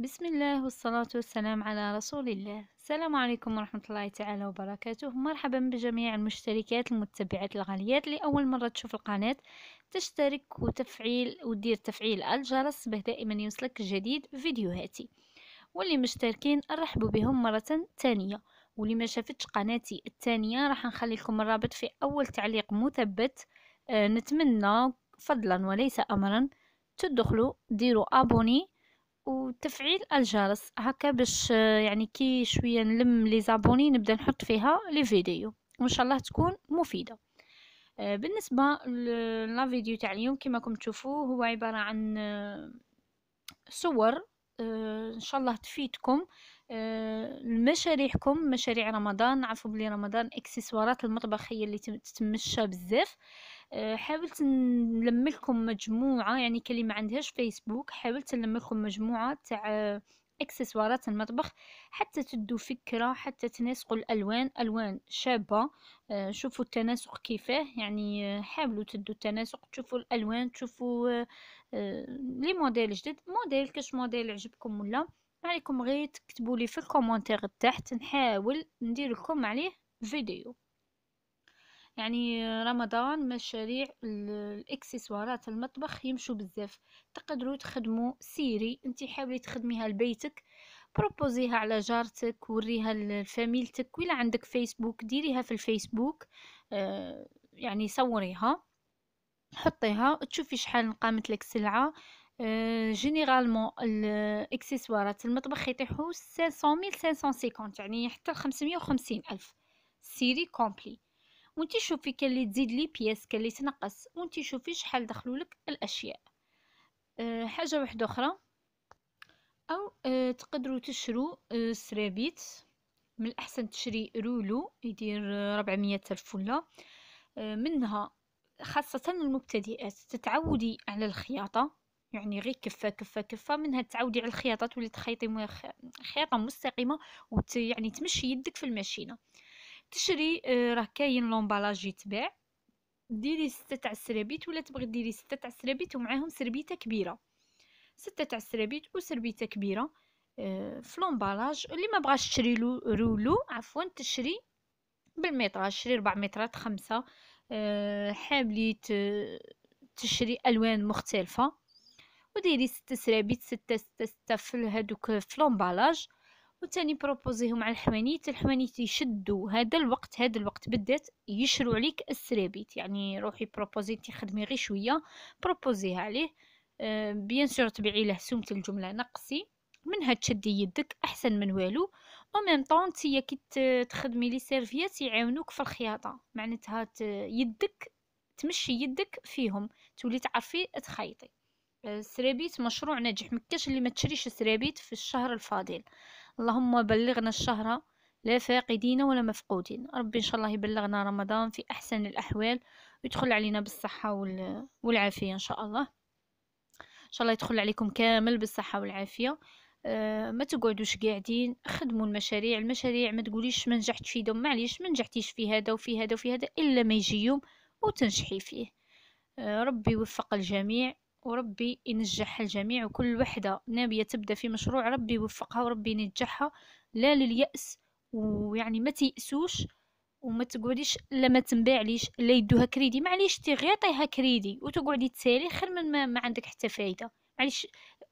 بسم الله والصلاة والسلام على رسول الله السلام عليكم ورحمة الله تعالى وبركاته مرحبا بجميع المشتركات المتبعات الغاليات لأول مرة تشوف القناة تشترك وتفعيل ودير تفعيل الجرس به دائما يوصلك جديد فيديوهاتي واللي مشتركين أرحبوا بهم مرة تانية واللي ما شافتش قناتي التانية راح نخلي لكم الرابط في أول تعليق مثبت أه نتمنى فضلا وليس أمرا تدخلوا ديروا أبوني وتفعيل الجرس هكا باش آه، يعني كي شويه نلم لي زابوني نبدا نحط فيها لي فيديو وان شاء الله تكون مفيده آه، بالنسبه لا فيديو تاع اليوم كما راكم تشوفوا هو عباره عن آه، صور ان شاء الله تفيدكم مشاريعكم مشاريع رمضان عرفوا بلي رمضان اكسسوارات المطبخ هي اللي تتمشى بزاف آه، حاولت نلم لكم مجموعه يعني كلمه ما عندهاش فيسبوك حاولت نلم لكم مجموعه تاع اكسسوارات المطبخ حتى تدو فكره حتى تناسقوا الالوان الوان شابه آه، شوفوا التناسق كيفاه يعني حاولوا تدو التناسق تشوفوا الالوان تشوفوا آه، لي موديل جديد موديل كاش موديل عجبكم ولا عليكم غير تكتبوا لي في الكومنتير تحت نحاول ندير لكم عليه فيديو يعني رمضان مشاريع الاكسسوارات المطبخ يمشوا بزاف تقدروا تخدموا سيري انت حاولي تخدميها لبيتك بروبوزيها على جارتك وريها لفاميلتك ولا عندك فيسبوك ديريها في الفيسبوك آه يعني صوريها حطيها تشوفي شحال قامت لك سلعه أه جينيرالمون الاكسسوارات المطبخ يطيحوا 500 ميل 550 يعني حتى 550 الف سيري كومبلي وانت شوفي كان اللي تزيد لي بياس كان اللي تنقص وانت شوفي شحال دخلوا لك الاشياء أه حاجه واحده اخرى او أه تقدروا تشرو أه سرابيت من الاحسن تشري رولو يدير 400 آه، الف أه منها خاصه المبتدئات تتعودي على الخياطه يعني غير كفه كفه كفه منها تعودي على الخياطه تولي تخيطي خياطه مستقيمه وت يعني تمشي يدك في الماشينه تشري آه، راه كاين لومبالاج يتباع ديري ستة تاع السرابيت ولا تبغي ديري ستة تاع السرابيت ومعاهم سربيته كبيره ستة تاع السرابيت وسربيته كبيره آه، في لومبالاج اللي ما بغاش تشري رولو عفوا تشري بالمتر شري 4 مترات خمسة آه، حاولي تشري الوان مختلفه وديري ستة سرابيت ستة ستة ستة في هذوك في لومبالاج وثاني بروبوزيهم على الحوانيت الحوانيت يشدوا هذا الوقت هذا الوقت بدات يشرو عليك السرابيت يعني روحي بروبوزي تخدمي خدمي غير شويه بروبوزيها عليه آه، بيان سور تبيعي له سومة الجمله نقصي منها تشدي يدك احسن من والو او ميم طون تي كي تخدمي لي سيرفيات يعاونوك في الخياطه معناتها يدك تمشي يدك فيهم تولي تعرفي تخيطي السرابيت آه، مشروع ناجح مكاش اللي ما تشريش السرابيت في الشهر الفاضل اللهم بلغنا الشهر لا فاقدين ولا مفقودين ربي إن شاء الله يبلغنا رمضان في أحسن الأحوال ويدخل علينا بالصحة والعافية إن شاء الله إن شاء الله يدخل عليكم كامل بالصحة والعافية أه ما تقعدوش قاعدين خدموا المشاريع المشاريع ما تقوليش ما نجحت في دوم معليش ما نجحتيش في هذا وفي هذا وفي هذا الا ما يجي يوم وتنجحي فيه أه ربي يوفق الجميع وربي ينجح الجميع وكل وحدة ناوية تبدأ في مشروع ربي يوفقها وربي ينجحها لا لليأس ويعني ما تيأسوش وما تقعديش لا ما ليش لا يدوها كريدي معليش تغيطيها كريدي وتقعدي تسالي خير من ما, ما عندك حتى فايده معليش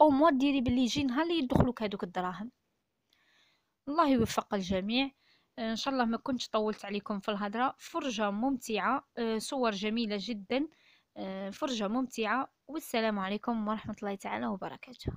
او موا ديري باللي يجي نهار اللي يدخلوك هذوك الدراهم الله يوفق الجميع آه، ان شاء الله ما كنتش طولت عليكم في الهضره فرجه ممتعه آه، صور جميله جدا آه، فرجة ممتعة والسلام عليكم ورحمة الله تعالى وبركاته